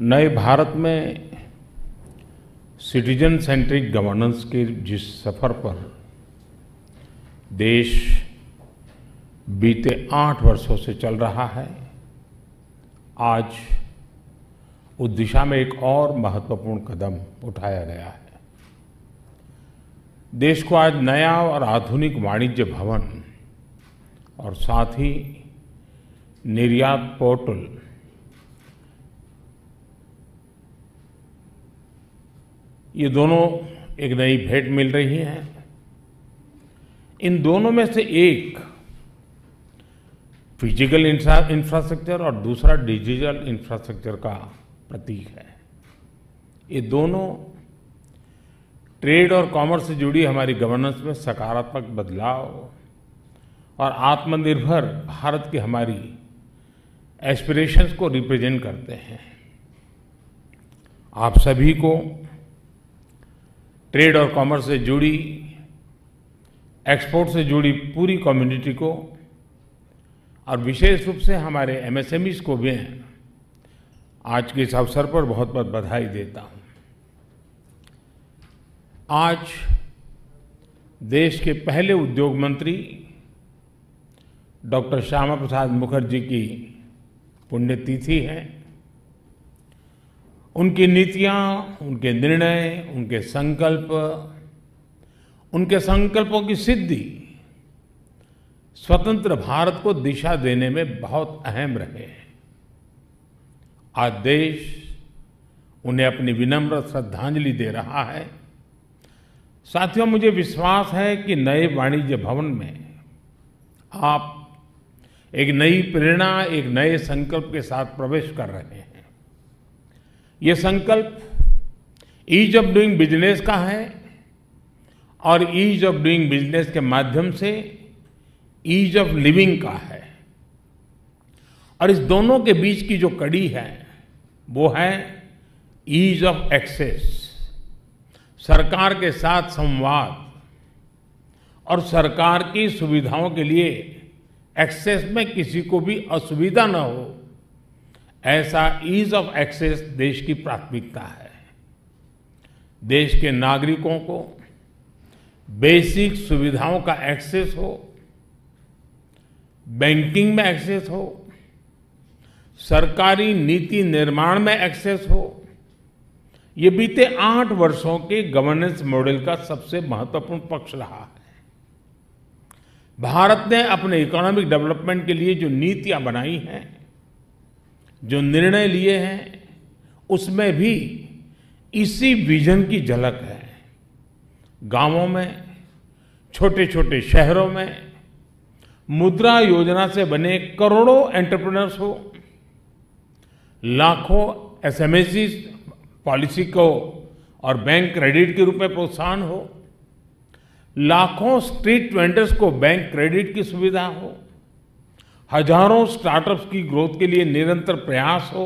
नए भारत में citizen centric governance के जिस सफ़र पर देश बीते आठ वर्षों से चल रहा है आज उस दिशा में एक और महत्वपूर्ण कदम उठाया गया है देश को आज नया और आधुनिक वाणिज्य भवन और साथ ही निर्यात पोर्टल ये दोनों एक नई भेंट मिल रही है इन दोनों में से एक फिजिकल इंफ्रास्ट्रक्चर और दूसरा डिजिटल इंफ्रास्ट्रक्चर का प्रतीक है ये दोनों ट्रेड और कॉमर्स से जुड़ी हमारी गवर्नेंस में सकारात्मक बदलाव और आत्मनिर्भर भारत की हमारी एस्पिरेशंस को रिप्रेजेंट करते हैं आप सभी को ट्रेड और कॉमर्स से जुड़ी एक्सपोर्ट से जुड़ी पूरी कम्युनिटी को और विशेष रूप से हमारे एमएसएमईज को भी आज के इस अवसर पर बहुत बहुत बधाई देता हूँ आज देश के पहले उद्योग मंत्री डॉक्टर श्यामा प्रसाद मुखर्जी की पुण्यतिथि है उनकी नीतियाँ उनके निर्णय उनके संकल्प उनके संकल्पों की सिद्धि स्वतंत्र भारत को दिशा देने में बहुत अहम रहे हैं आज देश उन्हें अपनी विनम्र श्रद्धांजलि दे रहा है साथियों मुझे विश्वास है कि नए वाणिज्य भवन में आप एक नई प्रेरणा एक नए संकल्प के साथ प्रवेश कर रहे हैं ये संकल्प ईज ऑफ डूइंग बिजनेस का है और ईज ऑफ डूइंग बिजनेस के माध्यम से ईज ऑफ लिविंग का है और इस दोनों के बीच की जो कड़ी है वो है ईज ऑफ एक्सेस सरकार के साथ संवाद और सरकार की सुविधाओं के लिए एक्सेस में किसी को भी असुविधा न हो ऐसा ईज ऑफ एक्सेस देश की प्राथमिकता है देश के नागरिकों को बेसिक सुविधाओं का एक्सेस हो बैंकिंग में एक्सेस हो सरकारी नीति निर्माण में एक्सेस हो ये बीते आठ वर्षों के गवर्नेंस मॉडल का सबसे महत्वपूर्ण पक्ष रहा है भारत ने अपने इकोनॉमिक डेवलपमेंट के लिए जो नीतियां बनाई हैं जो निर्णय लिए हैं उसमें भी इसी विजन की झलक है गांवों में छोटे छोटे शहरों में मुद्रा योजना से बने करोड़ों एंटरप्रेनर्स हो लाखों एसएमएसीज पॉलिसी को और बैंक क्रेडिट के रूप में प्रोत्साहन हो लाखों स्ट्रीट वेंडर्स को बैंक क्रेडिट की सुविधा हो हजारों स्टार्टअप्स की ग्रोथ के लिए निरंतर प्रयास हो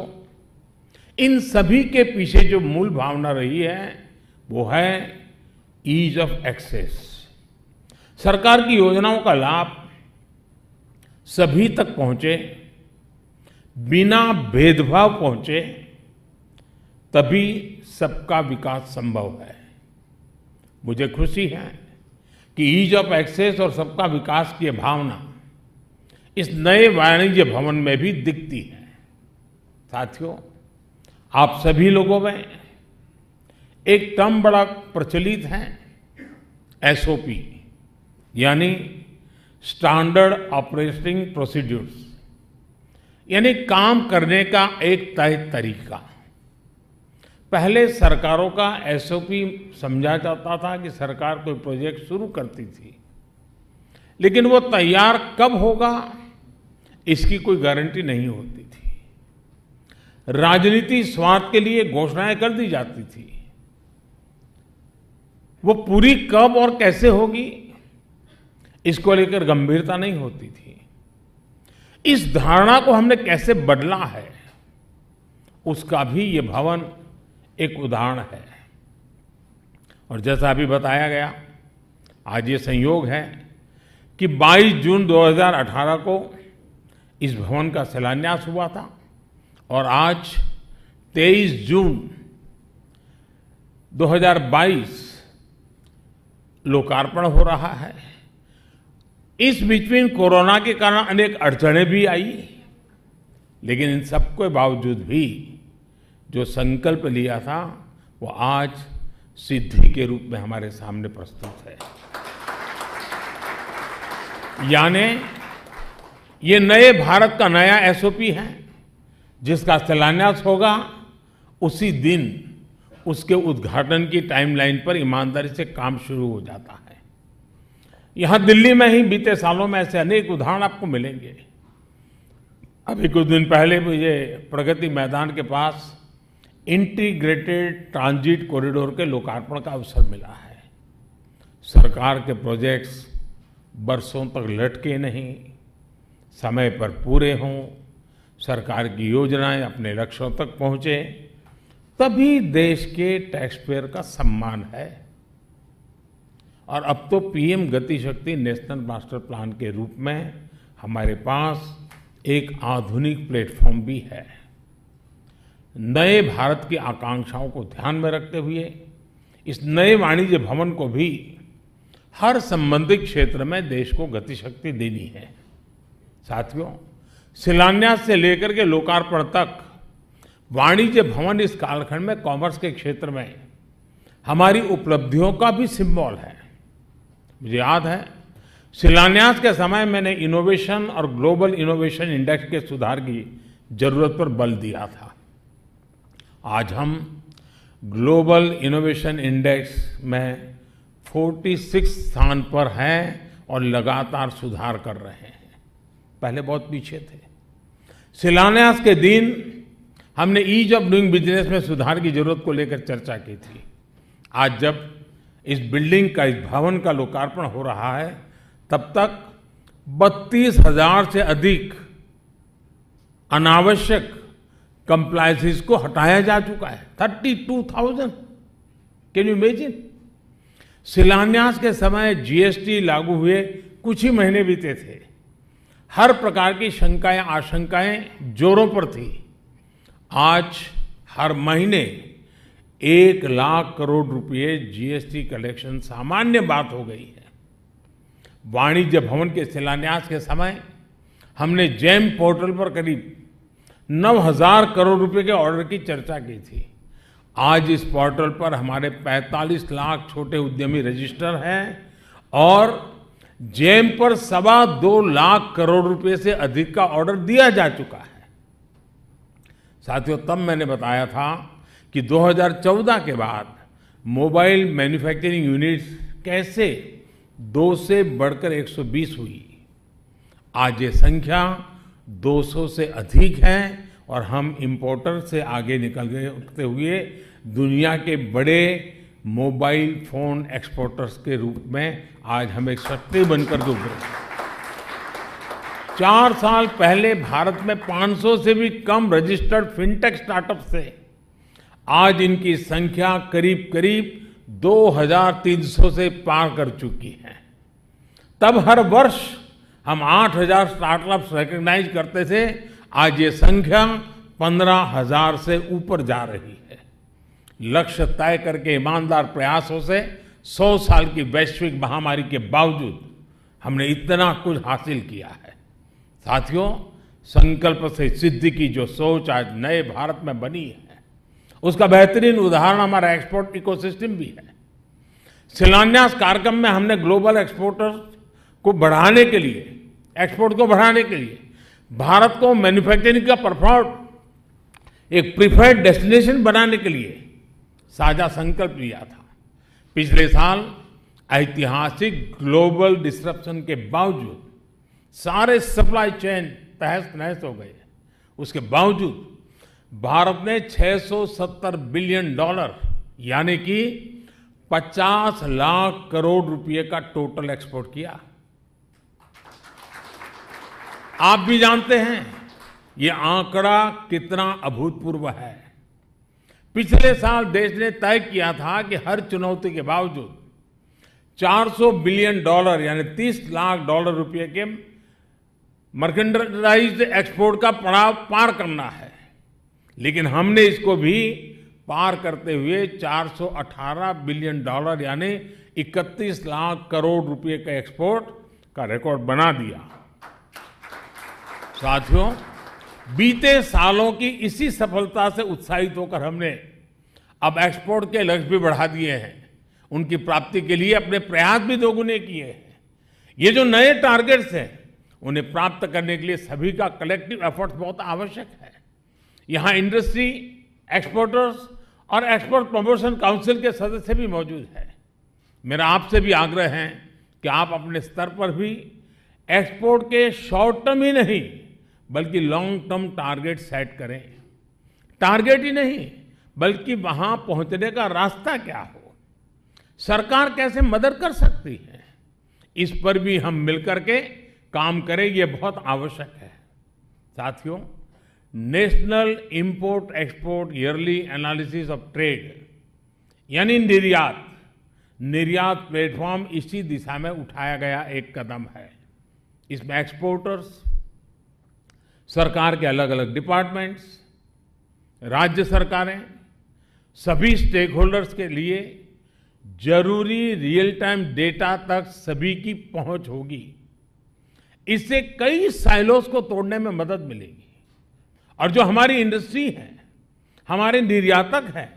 इन सभी के पीछे जो मूल भावना रही है वो है ईज ऑफ एक्सेस सरकार की योजनाओं का लाभ सभी तक पहुंचे बिना भेदभाव पहुंचे तभी सबका विकास संभव है मुझे खुशी है कि ईज ऑफ एक्सेस और सबका विकास की भावना इस नए वाणिज्य भवन में भी दिखती है साथियों आप सभी लोगों में एक टर्म बड़ा प्रचलित है एसओपी यानी स्टैंडर्ड ऑपरेटिंग प्रोसीड्यूर्स यानी काम करने का एक तय तरीका पहले सरकारों का एसओपी समझा जाता था कि सरकार कोई प्रोजेक्ट शुरू करती थी लेकिन वो तैयार कब होगा इसकी कोई गारंटी नहीं होती थी राजनीति स्वार्थ के लिए घोषणाएं कर दी जाती थी वो पूरी कब और कैसे होगी इसको लेकर गंभीरता नहीं होती थी इस धारणा को हमने कैसे बदला है उसका भी ये भवन एक उदाहरण है और जैसा अभी बताया गया आज ये संयोग है कि 22 जून 2018 को इस भवन का शिलान्यास हुआ था और आज 23 जून 2022 लोकार्पण हो रहा है इस बीच में कोरोना के कारण अनेक अड़चने भी आई लेकिन इन सबके बावजूद भी जो संकल्प लिया था वो आज सिद्धि के रूप में हमारे सामने प्रस्तुत है यानी ये नए भारत का नया एसओपी है जिसका शिलान्यास होगा उसी दिन उसके उद्घाटन की टाइमलाइन पर ईमानदारी से काम शुरू हो जाता है यहां दिल्ली में ही बीते सालों में ऐसे अनेक उदाहरण आपको मिलेंगे अभी कुछ दिन पहले मुझे प्रगति मैदान के पास इंटीग्रेटेड ट्रांजिट कॉरिडोर के लोकार्पण का अवसर मिला है सरकार के प्रोजेक्ट्स बरसों तक लटके नहीं समय पर पूरे हों सरकार की योजनाएं अपने लक्ष्यों तक पहुंचे तभी देश के टैक्सपेयर का सम्मान है और अब तो PM Gatishakti national master plan के रूप में हमारे पास एक आधुनिक प्लेटफॉर्म भी है नए भारत की आकांक्षाओं को ध्यान में रखते हुए इस नए वाणिज्य भवन को भी हर संबंधित क्षेत्र में देश को गतिशक्ति देनी है साथियों शिलान्यास से लेकर के लोकार्पण तक वाणिज्य भवन इस कालखंड में कॉमर्स के क्षेत्र में हमारी उपलब्धियों का भी सिंबल है मुझे याद है शिलान्यास के समय मैंने इनोवेशन और ग्लोबल इनोवेशन इंडेक्स के सुधार की जरूरत पर बल दिया था आज हम ग्लोबल इनोवेशन इंडेक्स में 46 स्थान पर हैं और लगातार सुधार कर रहे हैं पहले बहुत पीछे थे शिलान्यास के दिन हमने ईज ऑफ डूइंग बिजनेस में सुधार की जरूरत को लेकर चर्चा की थी आज जब इस बिल्डिंग का इस भवन का लोकार्पण हो रहा है तब तक बत्तीस हजार से अधिक अनावश्यक कंप्लाइंसिस को हटाया जा चुका है thirty two thousand can you imagine शिलान्यास के समय जीएसटी लागू हुए कुछ ही महीने बीते थे हर प्रकार की शंकाएं आशंकाएं जोरों पर थी आज हर महीने एक लाख करोड़ रुपए जीएसटी कलेक्शन सामान्य बात हो गई है वाणिज्य भवन के शिलान्यास के समय हमने जैम पोर्टल पर करीब 9000 करोड़ रुपए के ऑर्डर की चर्चा की थी आज इस पोर्टल पर हमारे 45 लाख छोटे उद्यमी रजिस्टर हैं और जेम पर सवा दो लाख करोड़ रुपए से अधिक का ऑर्डर दिया जा चुका है साथियों तब मैंने बताया था कि 2014 के बाद मोबाइल मैन्युफैक्चरिंग यूनिट्स कैसे दो से बढ़कर 120 हुई आज ये संख्या 200 से अधिक है और हम इम्पोर्टर से आगे निकल गए हुए दुनिया के बड़े मोबाइल फोन एक्सपोर्टर्स के रूप में आज हम एक शक्ति बनकर दूर चार साल पहले भारत में 500 से भी कम रजिस्टर्ड फिनटेक स्टार्टअप थे आज इनकी संख्या करीब करीब 2,300 से पार कर चुकी है तब हर वर्ष हम 8,000 स्टार्टअप रिकग्नाइज करते थे आज ये संख्या 15,000 से ऊपर जा रही है लक्ष्य तय करके ईमानदार प्रयासों से 100 साल की वैश्विक महामारी के बावजूद हमने इतना कुछ हासिल किया है साथियों संकल्प से सिद्धि की जो सोच आज नए भारत में बनी है उसका बेहतरीन उदाहरण हमारा एक्सपोर्ट इकोसिस्टम भी है शिलान्यास कार्यक्रम में हमने ग्लोबल एक्सपोर्टर को बढ़ाने के लिए एक्सपोर्ट को बढ़ाने के लिए भारत को मैन्युफैक्चरिंग का परफॉर्म एक प्रिफर्ड डेस्टिनेशन बनाने के लिए साझा संकल्प लिया था पिछले साल ऐतिहासिक ग्लोबल डिस्ट्रप्शन के बावजूद सारे सप्लाई चेन तहस नहस हो गए उसके बावजूद भारत ने 670 बिलियन डॉलर यानी कि 50 लाख करोड़ रुपए का टोटल एक्सपोर्ट किया आप भी जानते हैं ये आंकड़ा कितना अभूतपूर्व है पिछले साल देश ने तय किया था कि हर चुनौती के बावजूद 400 बिलियन डॉलर यानी 30 लाख डॉलर रुपए के मर्केंडाइज एक्सपोर्ट का पड़ाव पार करना है लेकिन हमने इसको भी पार करते हुए 418 बिलियन डॉलर यानी 31 लाख करोड़ रुपए का एक्सपोर्ट का रिकॉर्ड बना दिया साथियों बीते सालों की इसी सफलता से उत्साहित होकर हमने अब एक्सपोर्ट के लक्ष्य भी बढ़ा दिए हैं उनकी प्राप्ति के लिए अपने प्रयास भी दोगुने किए हैं ये जो नए टारगेट्स हैं उन्हें प्राप्त करने के लिए सभी का कलेक्टिव एफर्ट्स बहुत आवश्यक है यहाँ इंडस्ट्री एक्सपोर्टर्स और एक्सपोर्ट प्रमोशन काउंसिल के सदस्य भी मौजूद हैं मेरा आपसे भी आग्रह है कि आप अपने स्तर पर भी एक्सपोर्ट के शॉर्ट टर्म ही नहीं बल्कि लॉन्ग टर्म टारगेट सेट करें टारगेट ही नहीं बल्कि वहां पहुंचने का रास्ता क्या हो सरकार कैसे मदद कर सकती है इस पर भी हम मिलकर के काम करें यह बहुत आवश्यक है साथियों national import export yearly analysis of trade यानी निर्यात निर्यात प्लेटफॉर्म इसी दिशा में उठाया गया एक कदम है इसमें एक्सपोर्टर्स सरकार के अलग अलग डिपार्टमेंट्स राज्य सरकारें सभी स्टेक होल्डर्स के लिए जरूरी रियल टाइम डेटा तक सभी की पहुंच होगी इससे कई साइलोस को तोड़ने में मदद मिलेगी और जो हमारी इंडस्ट्री है हमारे निर्यातक हैं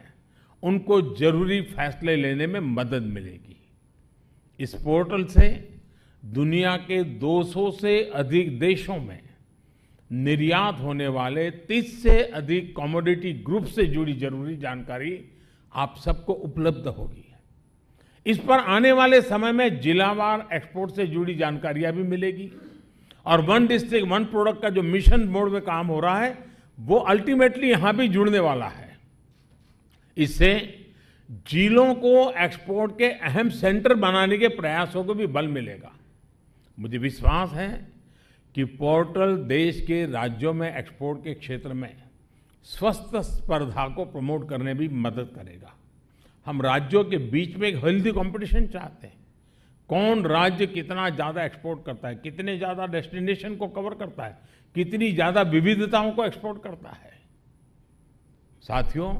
उनको जरूरी फैसले लेने में मदद मिलेगी इस पोर्टल से दुनिया के 200 से अधिक देशों में निर्यात होने वाले 30 से अधिक कॉमोडिटी ग्रुप से जुड़ी जरूरी जानकारी आप सबको उपलब्ध होगी इस पर आने वाले समय में जिलावार एक्सपोर्ट से जुड़ी जानकारियां भी मिलेगी और वन डिस्ट्रिक्ट वन प्रोडक्ट का जो मिशन मोड में काम हो रहा है वो अल्टीमेटली यहां भी जुड़ने वाला है इससे जिलों को एक्सपोर्ट के अहम सेंटर बनाने के प्रयासों को भी बल मिलेगा मुझे विश्वास है कि पोर्टल देश के राज्यों में एक्सपोर्ट के क्षेत्र में स्वस्थ स्पर्धा को प्रमोट करने में मदद करेगा हम राज्यों के बीच में एक हेल्दी कंपटीशन चाहते हैं कौन राज्य कितना ज़्यादा एक्सपोर्ट करता है कितने ज़्यादा डेस्टिनेशन को कवर करता है कितनी ज़्यादा विविधताओं को एक्सपोर्ट करता है साथियों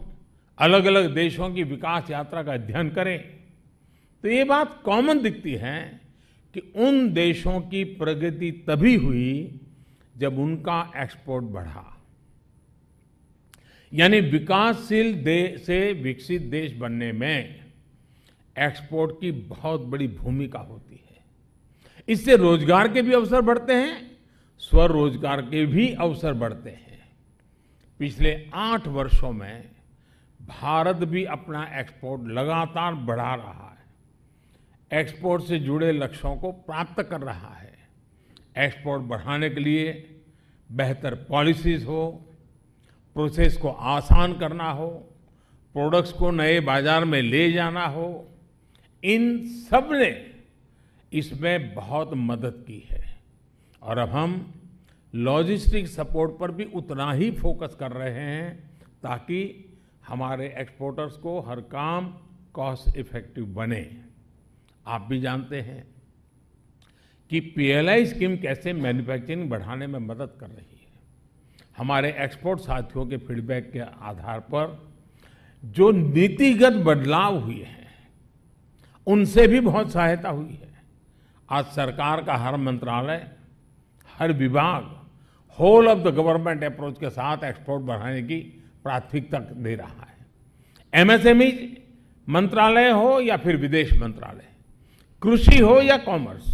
अलग अलग देशों की विकास यात्रा का अध्ययन करें तो ये बात कॉमन दिखती है कि उन देशों की प्रगति तभी हुई जब उनका एक्सपोर्ट बढ़ा यानी विकासशील देश से विकसित देश बनने में एक्सपोर्ट की बहुत बड़ी भूमिका होती है इससे रोजगार के भी अवसर बढ़ते हैं स्वरोजगार के भी अवसर बढ़ते हैं पिछले आठ वर्षों में भारत भी अपना एक्सपोर्ट लगातार बढ़ा रहा है एक्सपोर्ट से जुड़े लक्ष्यों को प्राप्त कर रहा है एक्सपोर्ट बढ़ाने के लिए बेहतर पॉलिसीज हो प्रोसेस को आसान करना हो प्रोडक्ट्स को नए बाजार में ले जाना हो इन सब ने इसमें बहुत मदद की है और अब हम लॉजिस्टिक सपोर्ट पर भी उतना ही फोकस कर रहे हैं ताकि हमारे एक्सपोर्टर्स को हर काम कॉस्ट इफेक्टिव बने आप भी जानते हैं कि पीएलआई स्कीम कैसे मैन्युफैक्चरिंग बढ़ाने में मदद कर रही है हमारे एक्सपोर्ट साथियों के फीडबैक के आधार पर जो नीतिगत बदलाव हुए हैं उनसे भी बहुत सहायता हुई है आज सरकार का हर मंत्रालय हर विभाग whole of the government approach के साथ एक्सपोर्ट बढ़ाने की प्राथमिकता दे रहा है एमएसएमई e मंत्रालय हो या फिर विदेश मंत्रालय कृषि हो या कॉमर्स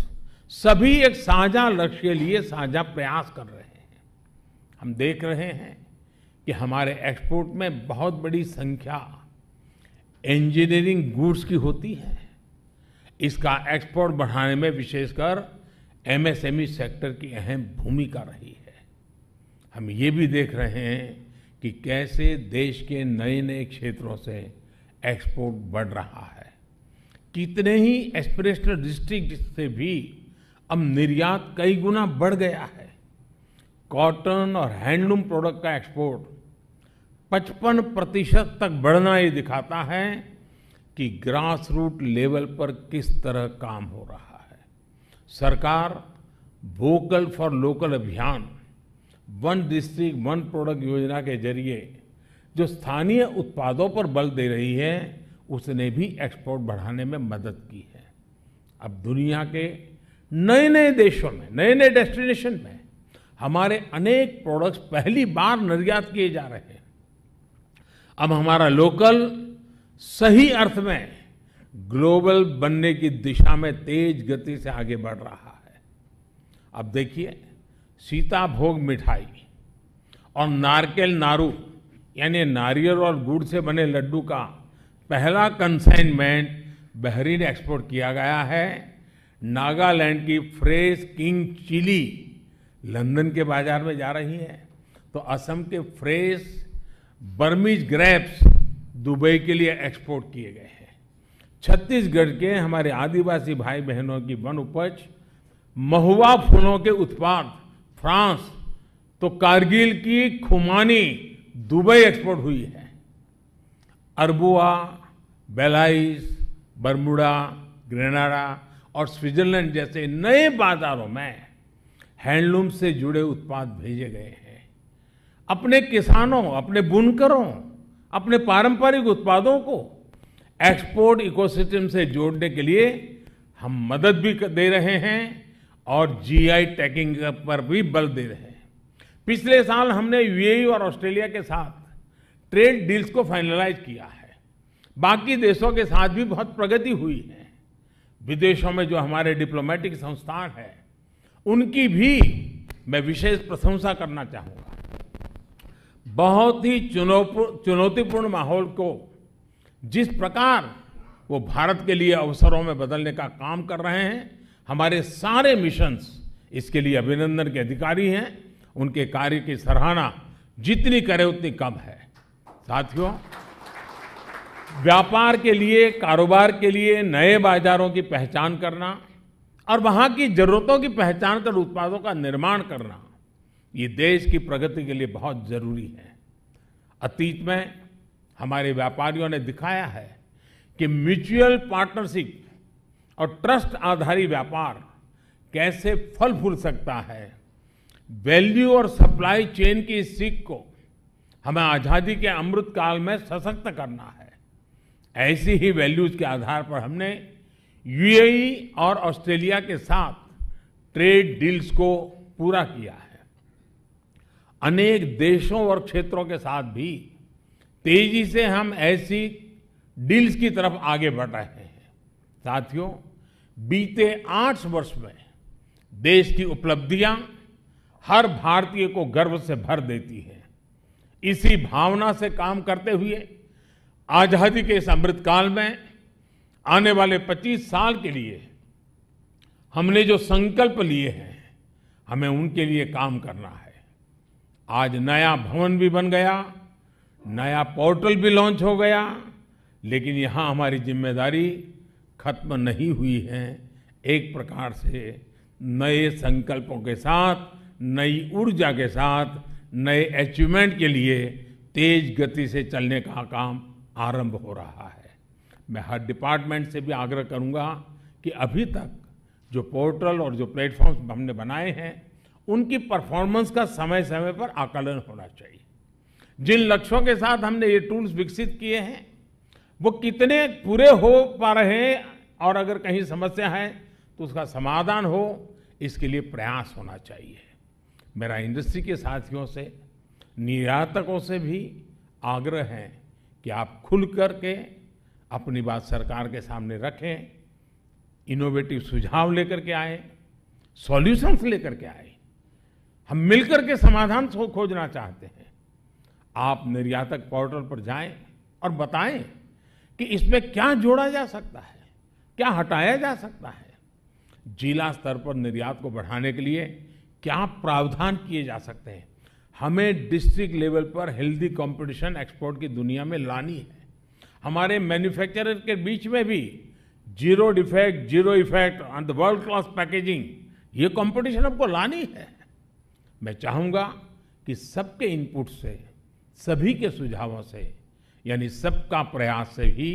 सभी एक साझा लक्ष्य के लिए साझा प्रयास कर रहे हैं हम देख रहे हैं कि हमारे एक्सपोर्ट में बहुत बड़ी संख्या इंजीनियरिंग गुड्स की होती है इसका एक्सपोर्ट बढ़ाने में विशेषकर एमएसएमई सेक्टर e की अहम भूमिका रही है हम ये भी देख रहे हैं कि कैसे देश के नए नए क्षेत्रों से एक्सपोर्ट बढ़ रहा है कितने ही एस्पिरेशनल डिस्ट्रिक्ट से भी अब निर्यात कई गुना बढ़ गया है कॉटन और हैंडलूम प्रोडक्ट का एक्सपोर्ट 55 प्रतिशत तक बढ़ना ये दिखाता है कि ग्रास रूट लेवल पर किस तरह काम हो रहा है सरकार वोकल फॉर लोकल अभियान वन डिस्ट्रिक्ट वन प्रोडक्ट योजना के जरिए जो स्थानीय उत्पादों पर बल दे रही है उसने भी एक्सपोर्ट बढ़ाने में मदद की है अब दुनिया के नए नए देशों में नए नए डेस्टिनेशन में हमारे अनेक प्रोडक्ट्स पहली बार निर्यात किए जा रहे हैं अब हमारा लोकल सही अर्थ में ग्लोबल बनने की दिशा में तेज गति से आगे बढ़ रहा है अब देखिए सीता भोग मिठाई और नारकेल नारू यानी नारियल और गुड़ से बने लड्डू का पहला कंसाइनमेंट बहरीन एक्सपोर्ट किया गया है नागालैंड की फ्रेश किंग चिली लंदन के बाजार में जा रही है तो असम के फ्रेश बर्मीज ग्रेप्स दुबई के लिए एक्सपोर्ट किए गए हैं छत्तीसगढ़ के हमारे आदिवासी भाई बहनों की वन उपज महुआ फूलों के उत्पाद फ्रांस तो कारगिल की खुमानी दुबई एक्सपोर्ट हुई है अरबुआ बेलाइस बर्मुडा ग्रेनाडा और स्विट्जरलैंड जैसे नए बाजारों में हैंडलूम से जुड़े उत्पाद भेजे गए हैं अपने किसानों अपने बुनकरों अपने पारंपरिक उत्पादों को एक्सपोर्ट इकोसिस्टम से जोड़ने के लिए हम मदद भी दे रहे हैं और जीआई टैगिंग पर भी बल दे रहे हैं पिछले साल हमने यूएई और ऑस्ट्रेलिया के साथ ट्रेड डील्स को फाइनलाइज किया है बाकी देशों के साथ भी बहुत प्रगति हुई है विदेशों में जो हमारे डिप्लोमेटिक संस्थान हैं उनकी भी मैं विशेष प्रशंसा करना चाहूंगा बहुत ही चुनौतीपूर्ण माहौल को जिस प्रकार वो भारत के लिए अवसरों में बदलने का काम कर रहे हैं हमारे सारे मिशंस इसके लिए अभिनंदन के अधिकारी हैं उनके कार्य की सराहना जितनी करें उतनी कम है साथियों व्यापार के लिए कारोबार के लिए नए बाजारों की पहचान करना और वहाँ की जरूरतों की पहचान कर उत्पादों का निर्माण करना ये देश की प्रगति के लिए बहुत जरूरी है अतीत में हमारे व्यापारियों ने दिखाया है कि म्यूचुअल पार्टनरशिप और ट्रस्ट आधारित व्यापार कैसे फल फूल सकता है वैल्यू और सप्लाई चेन की इस सीख को हमें आज़ादी के अमृत काल में सशक्त करना है ऐसी ही वैल्यूज के आधार पर हमने यूएई e और ऑस्ट्रेलिया के साथ ट्रेड डील्स को पूरा किया है अनेक देशों और क्षेत्रों के साथ भी तेजी से हम ऐसी डील्स की तरफ आगे बढ़ रहे हैं साथियों बीते आठ वर्ष में देश की उपलब्धियां हर भारतीय को गर्व से भर देती है इसी भावना से काम करते हुए आजादी के इस अमृत काल में आने वाले 25 साल के लिए हमने जो संकल्प लिए हैं हमें उनके लिए काम करना है आज नया भवन भी बन गया नया पोर्टल भी लॉन्च हो गया लेकिन यहाँ हमारी जिम्मेदारी खत्म नहीं हुई है एक प्रकार से नए संकल्पों के साथ नई ऊर्जा के साथ नए अचीवमेंट के लिए तेज गति से चलने का काम आरंभ हो रहा है मैं हर डिपार्टमेंट से भी आग्रह करूंगा कि अभी तक जो पोर्टल और जो प्लेटफॉर्म्स हमने बनाए हैं उनकी परफॉर्मेंस का समय समय पर आकलन होना चाहिए जिन लक्ष्यों के साथ हमने ये टूल्स विकसित किए हैं वो कितने पूरे हो पा रहे हैं और अगर कहीं समस्या है तो उसका समाधान हो इसके लिए प्रयास होना चाहिए मेरा इंडस्ट्री के साथियों से निर्यातकों से भी आग्रह है कि आप खुल करके अपनी बात सरकार के सामने रखें इनोवेटिव सुझाव लेकर के आए सॉल्यूशंस लेकर के आए हम मिलकर के समाधान खोजना चाहते हैं आप निर्यातक पोर्टल पर जाएं और बताएं कि इसमें क्या जोड़ा जा सकता है क्या हटाया जा सकता है जिला स्तर पर निर्यात को बढ़ाने के लिए क्या प्रावधान किए जा सकते हैं हमें डिस्ट्रिक्ट लेवल पर हेल्दी कंपटीशन एक्सपोर्ट की दुनिया में लानी है हमारे मैन्युफैक्चरर के बीच में भी zero defect zero effect on the world class packaging ये कंपटीशन हमको लानी है मैं चाहूँगा कि सबके इनपुट से सभी के सुझावों से यानी सबका प्रयास से ही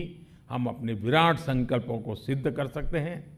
हम अपने विराट संकल्पों को सिद्ध कर सकते हैं